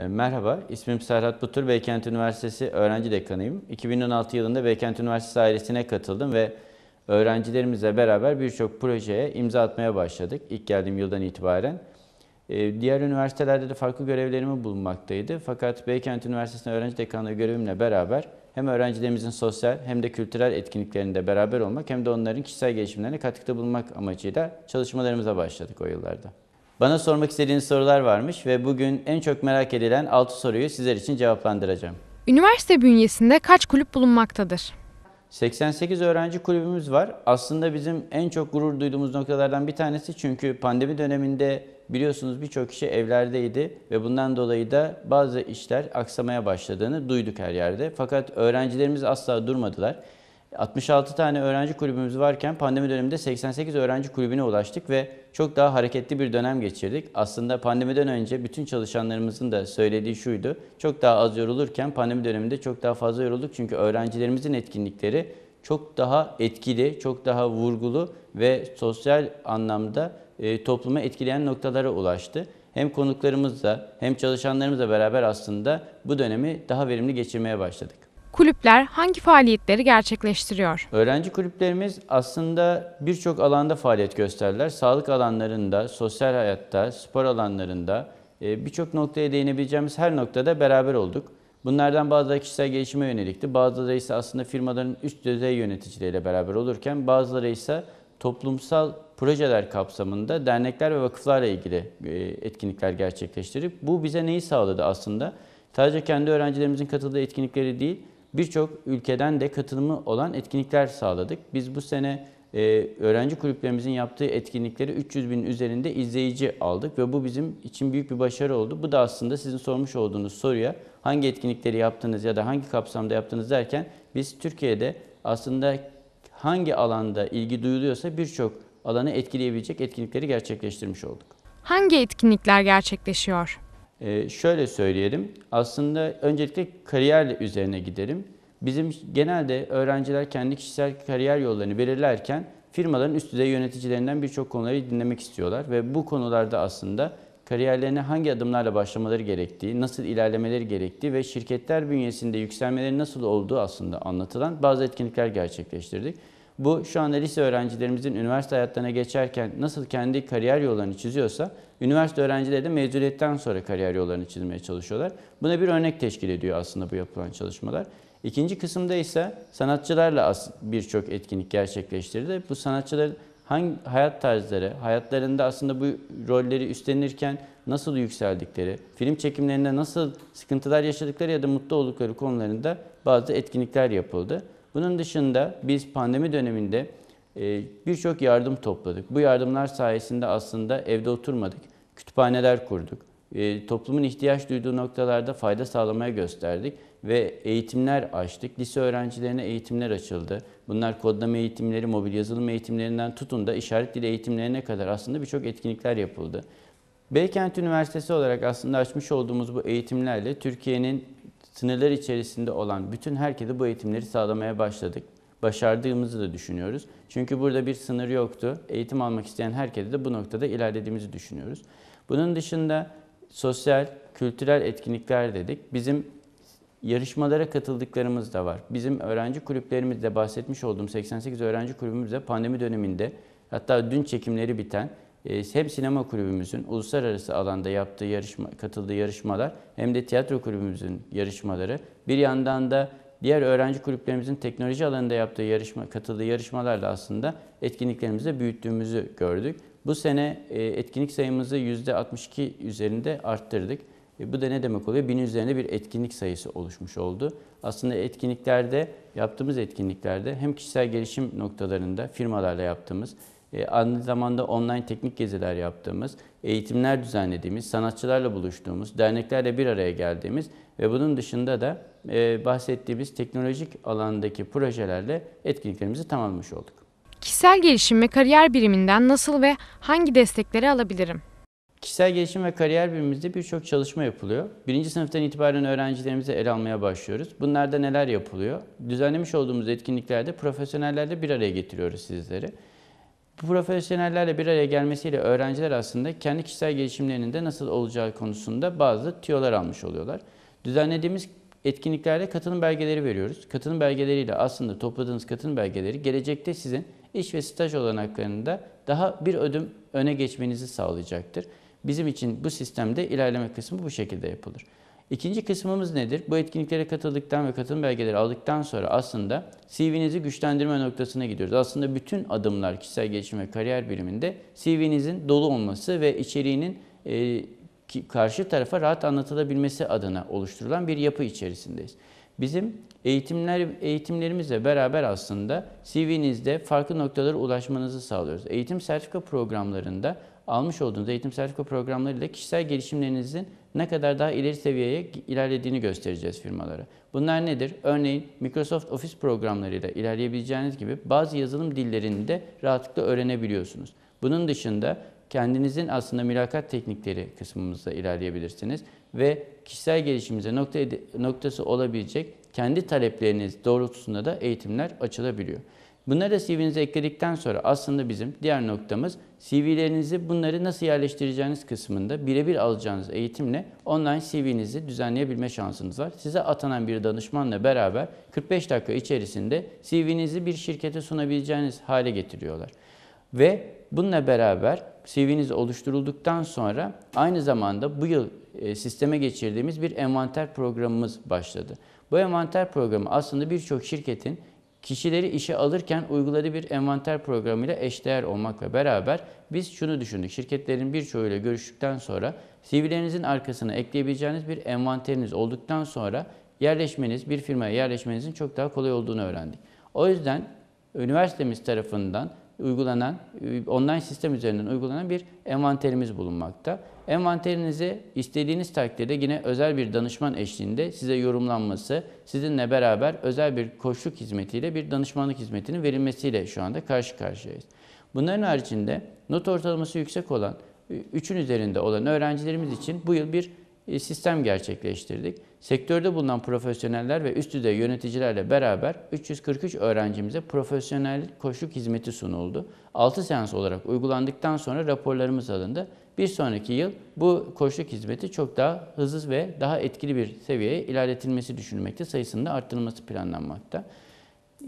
E, merhaba, ismim Serhat Butur. Beykent Üniversitesi öğrenci dekanıyım. 2016 yılında Beykent Üniversitesi ailesine katıldım ve öğrencilerimizle beraber birçok projeye imza atmaya başladık ilk geldiğim yıldan itibaren. E, diğer üniversitelerde de farklı görevlerimi bulunmaktaydı. Fakat Beykent Üniversitesi öğrenci dekanlığı görevimle beraber hem öğrencilerimizin sosyal hem de kültürel etkinliklerinde beraber olmak hem de onların kişisel gelişimlerine katkıda bulunmak amacıyla çalışmalarımıza başladık o yıllarda. Bana sormak istediğiniz sorular varmış ve bugün en çok merak edilen 6 soruyu sizler için cevaplandıracağım. Üniversite bünyesinde kaç kulüp bulunmaktadır? 88 öğrenci kulübümüz var. Aslında bizim en çok gurur duyduğumuz noktalardan bir tanesi çünkü pandemi döneminde biliyorsunuz birçok kişi evlerdeydi ve bundan dolayı da bazı işler aksamaya başladığını duyduk her yerde. Fakat öğrencilerimiz asla durmadılar. 66 tane öğrenci kulübümüz varken pandemi döneminde 88 öğrenci kulübüne ulaştık ve çok daha hareketli bir dönem geçirdik. Aslında pandemiden önce bütün çalışanlarımızın da söylediği şuydu. Çok daha az yorulurken pandemi döneminde çok daha fazla yorulduk. Çünkü öğrencilerimizin etkinlikleri çok daha etkili, çok daha vurgulu ve sosyal anlamda e, topluma etkileyen noktalara ulaştı. Hem konuklarımızla hem çalışanlarımızla beraber aslında bu dönemi daha verimli geçirmeye başladık kulüpler hangi faaliyetleri gerçekleştiriyor? Öğrenci kulüplerimiz aslında birçok alanda faaliyet gösterirler. Sağlık alanlarında, sosyal hayatta, spor alanlarında e, birçok noktaya değinebileceğimiz her noktada beraber olduk. Bunlardan bazıları kişisel gelişime yönelikti. Bazıları ise aslında firmaların üst düzey yöneticileriyle beraber olurken bazıları ise toplumsal projeler kapsamında dernekler ve vakıflarla ilgili e, etkinlikler gerçekleştirip bu bize neyi sağladı aslında? Sadece kendi öğrencilerimizin katıldığı etkinlikleri değil, birçok ülkeden de katılımı olan etkinlikler sağladık. Biz bu sene e, öğrenci kulüplerimizin yaptığı etkinlikleri 300 bin üzerinde izleyici aldık ve bu bizim için büyük bir başarı oldu. Bu da aslında sizin sormuş olduğunuz soruya hangi etkinlikleri yaptınız ya da hangi kapsamda yaptınız derken biz Türkiye'de aslında hangi alanda ilgi duyuluyorsa birçok alanı etkileyebilecek etkinlikleri gerçekleştirmiş olduk. Hangi etkinlikler gerçekleşiyor? Ee, şöyle söyleyelim. Aslında öncelikle kariyer üzerine gidelim. Bizim genelde öğrenciler kendi kişisel kariyer yollarını belirlerken firmaların üst düzey yöneticilerinden birçok konuları dinlemek istiyorlar ve bu konularda aslında kariyerlerine hangi adımlarla başlamaları gerektiği, nasıl ilerlemeleri gerektiği ve şirketler bünyesinde yükselmeleri nasıl olduğu aslında anlatılan bazı etkinlikler gerçekleştirdik. Bu şu anda lise öğrencilerimizin üniversite hayatlarına geçerken nasıl kendi kariyer yollarını çiziyorsa Üniversite öğrencileri de mezuniyetten sonra kariyer yollarını çizmeye çalışıyorlar. Buna bir örnek teşkil ediyor aslında bu yapılan çalışmalar. İkinci kısımda ise sanatçılarla birçok etkinlik gerçekleştirdi. Bu sanatçıların hangi hayat tarzları, hayatlarında aslında bu rolleri üstlenirken nasıl yükseldikleri, film çekimlerinde nasıl sıkıntılar yaşadıkları ya da mutlu oldukları konularında bazı etkinlikler yapıldı. Bunun dışında biz pandemi döneminde birçok yardım topladık. Bu yardımlar sayesinde aslında evde oturmadık kütüphaneler kurduk. E, toplumun ihtiyaç duyduğu noktalarda fayda sağlamaya gösterdik ve eğitimler açtık. Lise öğrencilerine eğitimler açıldı. Bunlar kodlama eğitimleri, mobil yazılım eğitimlerinden tutun da işaret dili eğitimlerine kadar aslında birçok etkinlikler yapıldı. Beykent Üniversitesi olarak aslında açmış olduğumuz bu eğitimlerle Türkiye'nin sınırlar içerisinde olan bütün herkese bu eğitimleri sağlamaya başladık başardığımızı da düşünüyoruz. Çünkü burada bir sınır yoktu. Eğitim almak isteyen herkese de bu noktada ilerlediğimizi düşünüyoruz. Bunun dışında sosyal, kültürel etkinlikler dedik. Bizim yarışmalara katıldıklarımız da var. Bizim öğrenci kulüplerimizde bahsetmiş olduğum 88 öğrenci kulübümüzde pandemi döneminde hatta dün çekimleri biten e, hem sinema kulübümüzün uluslararası alanda yaptığı yarışma, katıldığı yarışmalar hem de tiyatro kulübümüzün yarışmaları bir yandan da diğer öğrenci kulüplerimizin teknoloji alanında yaptığı yarışma, katıldığı yarışmalarla aslında etkinliklerimizi büyüttüğümüzü gördük. Bu sene e, etkinlik sayımızı %62 üzerinde arttırdık. E, bu da ne demek oluyor? Binin üzerinde bir etkinlik sayısı oluşmuş oldu. Aslında etkinliklerde, yaptığımız etkinliklerde hem kişisel gelişim noktalarında firmalarla yaptığımız, e, aynı zamanda online teknik geziler yaptığımız, eğitimler düzenlediğimiz, sanatçılarla buluştuğumuz, derneklerle bir araya geldiğimiz ve bunun dışında da e, bahsettiğimiz teknolojik alandaki projelerle etkinliklerimizi tamamlamış olduk. Kişisel gelişim ve kariyer biriminden nasıl ve hangi destekleri alabilirim? Kişisel gelişim ve kariyer birimimizde birçok çalışma yapılıyor. Birinci sınıftan itibaren öğrencilerimizi ele almaya başlıyoruz. Bunlarda neler yapılıyor? Düzenlemiş olduğumuz etkinliklerde profesyonellerle bir araya getiriyoruz sizleri. Bu profesyonellerle bir araya gelmesiyle öğrenciler aslında kendi kişisel gelişimlerinin de nasıl olacağı konusunda bazı tüyolar almış oluyorlar. Düzenlediğimiz etkinliklerde katılım belgeleri veriyoruz. Katılım belgeleriyle aslında topladığınız katılım belgeleri gelecekte sizin iş ve staj olanaklarında daha bir ödüm öne geçmenizi sağlayacaktır. Bizim için bu sistemde ilerleme kısmı bu şekilde yapılır. İkinci kısmımız nedir? Bu etkinliklere katıldıktan ve katılım belgeleri aldıktan sonra aslında CV'nizi güçlendirme noktasına gidiyoruz. Aslında bütün adımlar kişisel gelişim ve kariyer biriminde CV'nizin dolu olması ve içeriğinin e, karşı tarafa rahat anlatılabilmesi adına oluşturulan bir yapı içerisindeyiz. Bizim eğitimler eğitimlerimizle beraber aslında CV'nizde farklı noktalara ulaşmanızı sağlıyoruz. Eğitim sertifika programlarında almış olduğunuz eğitim sertifika programlarıyla kişisel gelişimlerinizin ne kadar daha ileri seviyeye ilerlediğini göstereceğiz firmalara. Bunlar nedir? Örneğin Microsoft Office programlarıyla ilerleyebileceğiniz gibi bazı yazılım dillerini de rahatlıkla öğrenebiliyorsunuz. Bunun dışında kendinizin aslında mülakat teknikleri kısmımızda ilerleyebilirsiniz ve kişisel gelişimimize nokta noktası olabilecek kendi talepleriniz doğrultusunda da eğitimler açılabiliyor. Bunları da CV'nize ekledikten sonra aslında bizim diğer noktamız CV'lerinizi bunları nasıl yerleştireceğiniz kısmında birebir alacağınız eğitimle online CV'nizi düzenleyebilme şansınız var. Size atanan bir danışmanla beraber 45 dakika içerisinde CV'nizi bir şirkete sunabileceğiniz hale getiriyorlar. Ve Bununla beraber CV'niz oluşturulduktan sonra aynı zamanda bu yıl e, sisteme geçirdiğimiz bir envanter programımız başladı. Bu envanter programı aslında birçok şirketin kişileri işe alırken uyguladığı bir envanter programıyla eşdeğer olmakla beraber biz şunu düşündük. Şirketlerin birçoğuyla görüştükten sonra CV'lerinizin arkasına ekleyebileceğiniz bir envanteriniz olduktan sonra yerleşmeniz, bir firmaya yerleşmenizin çok daha kolay olduğunu öğrendik. O yüzden üniversitemiz tarafından uygulanan, e, online sistem üzerinden uygulanan bir envanterimiz bulunmakta. Envanterinizi istediğiniz takdirde yine özel bir danışman eşliğinde size yorumlanması, sizinle beraber özel bir koşuluk hizmetiyle bir danışmanlık hizmetinin verilmesiyle şu anda karşı karşıyayız. Bunların haricinde not ortalaması yüksek olan, 3'ün e, üzerinde olan öğrencilerimiz için bu yıl bir e, sistem gerçekleştirdik. Sektörde bulunan profesyoneller ve üst düzey yöneticilerle beraber 343 öğrencimize profesyonel koşuk hizmeti sunuldu. 6 seans olarak uygulandıktan sonra raporlarımız alındı. Bir sonraki yıl bu koşuk hizmeti çok daha hızlı ve daha etkili bir seviyeye ilerletilmesi düşünülmekte, sayısında arttırılması planlanmakta.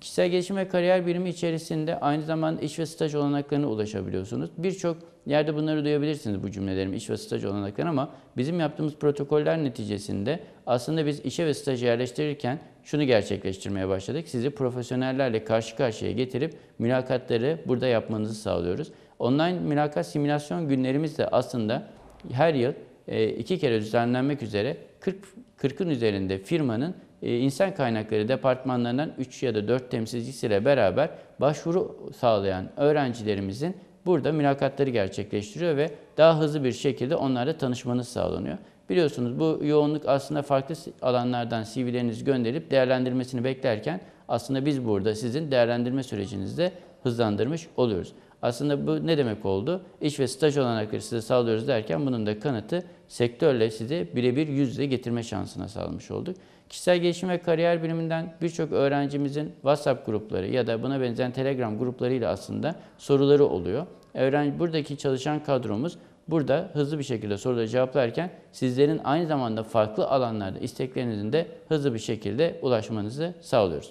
Kişisel gelişim ve kariyer birimi içerisinde aynı zamanda iş ve staj olanaklarına ulaşabiliyorsunuz. Birçok yerde bunları duyabilirsiniz bu cümlelerim iş ve staj olanakları ama bizim yaptığımız protokoller neticesinde aslında biz işe ve staj yerleştirirken şunu gerçekleştirmeye başladık. Sizi profesyonellerle karşı karşıya getirip mülakatları burada yapmanızı sağlıyoruz. Online mülakat simülasyon günlerimiz de aslında her yıl e, iki kere düzenlenmek üzere 40 40'ın üzerinde firmanın ee, insan kaynakları departmanlarından 3 ya da 4 temsilcisiyle beraber başvuru sağlayan öğrencilerimizin burada mülakatları gerçekleştiriyor ve daha hızlı bir şekilde onlarla tanışmanız sağlanıyor. Biliyorsunuz bu yoğunluk aslında farklı alanlardan CV'lerinizi gönderip değerlendirmesini beklerken aslında biz burada sizin değerlendirme sürecinizde hızlandırmış oluyoruz. Aslında bu ne demek oldu? İş ve staj olanakları size sağlıyoruz derken bunun da kanıtı sektörle sizi birebir yüzle getirme şansına sağlamış olduk. Kişisel gelişim ve kariyer biliminden birçok öğrencimizin WhatsApp grupları ya da buna benzeyen Telegram gruplarıyla aslında soruları oluyor. Öğrenci, buradaki çalışan kadromuz burada hızlı bir şekilde soruları cevaplarken sizlerin aynı zamanda farklı alanlarda isteklerinizin de hızlı bir şekilde ulaşmanızı sağlıyoruz.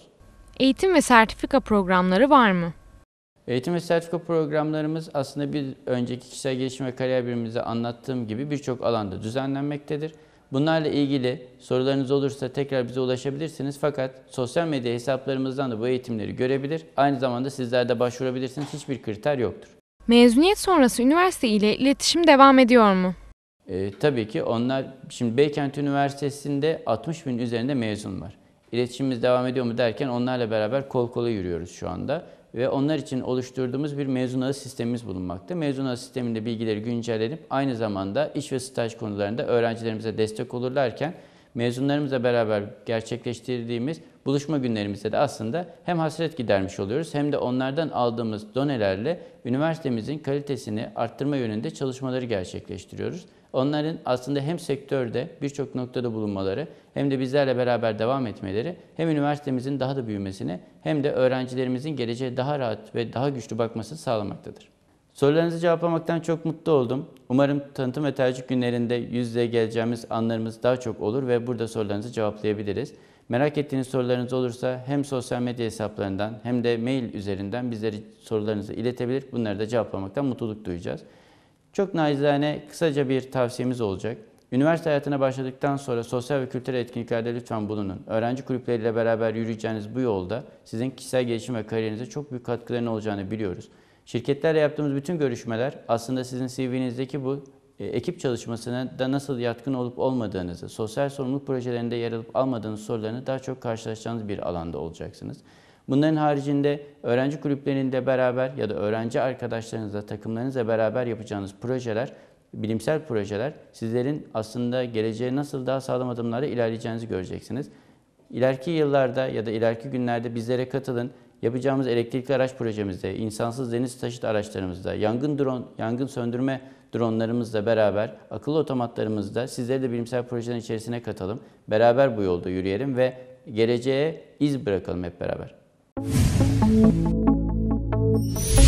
Eğitim ve sertifika programları var mı? Eğitim ve sertifika programlarımız aslında bir önceki kişisel gelişim ve kariyer birimimizde anlattığım gibi birçok alanda düzenlenmektedir. Bunlarla ilgili sorularınız olursa tekrar bize ulaşabilirsiniz. Fakat sosyal medya hesaplarımızdan da bu eğitimleri görebilir. Aynı zamanda sizler de başvurabilirsiniz. Hiçbir kriter yoktur. Mezuniyet sonrası üniversite ile iletişim devam ediyor mu? E, tabii ki onlar şimdi Beykent Üniversitesi'nde 60 bin üzerinde mezun var. İletişimimiz devam ediyor mu derken onlarla beraber kol kola yürüyoruz şu anda ve onlar için oluşturduğumuz bir mezunları sistemimiz bulunmakta. Mezunları sisteminde bilgileri güncellenip aynı zamanda iş ve staj konularında öğrencilerimize destek olurlarken mezunlarımızla beraber gerçekleştirdiğimiz buluşma günlerimizde de aslında hem hasret gidermiş oluyoruz hem de onlardan aldığımız donelerle üniversitemizin kalitesini arttırma yönünde çalışmaları gerçekleştiriyoruz. Onların aslında hem sektörde birçok noktada bulunmaları hem de bizlerle beraber devam etmeleri hem üniversitemizin daha da büyümesini hem de öğrencilerimizin geleceğe daha rahat ve daha güçlü bakmasını sağlamaktadır. Sorularınızı cevaplamaktan çok mutlu oldum. Umarım tanıtım ve tercih günlerinde yüzde geleceğimiz anlarımız daha çok olur ve burada sorularınızı cevaplayabiliriz. Merak ettiğiniz sorularınız olursa hem sosyal medya hesaplarından hem de mail üzerinden bizleri sorularınızı iletebilir. Bunları da cevaplamaktan mutluluk duyacağız. Çok naizane kısaca bir tavsiyemiz olacak. Üniversite hayatına başladıktan sonra sosyal ve kültürel etkinliklerde lütfen bulunun. Öğrenci kulüpleriyle beraber yürüyeceğiniz bu yolda sizin kişisel gelişim ve kariyerinize çok büyük katkıların olacağını biliyoruz. Şirketlerle yaptığımız bütün görüşmeler aslında sizin CV'nizdeki bu e, ekip çalışmasına da nasıl yatkın olup olmadığınızı, sosyal sorumluluk projelerinde yer alıp almadığınız sorularını daha çok karşılaşacağınız bir alanda olacaksınız. Bunların haricinde öğrenci kulüplerinde beraber ya da öğrenci arkadaşlarınızla, takımlarınızla beraber yapacağınız projeler, bilimsel projeler sizlerin aslında geleceğe nasıl daha sağlam adımlarla ilerleyeceğinizi göreceksiniz. İleriki yıllarda ya da ileriki günlerde bizlere katılın yapacağımız elektrikli araç projemizde, insansız deniz taşıt araçlarımızda, yangın drone, yangın söndürme dronlarımızla beraber akıllı otomatlarımızda sizleri de bilimsel projenin içerisine katalım. Beraber bu yolda yürüyelim ve geleceğe iz bırakalım hep beraber. Müzik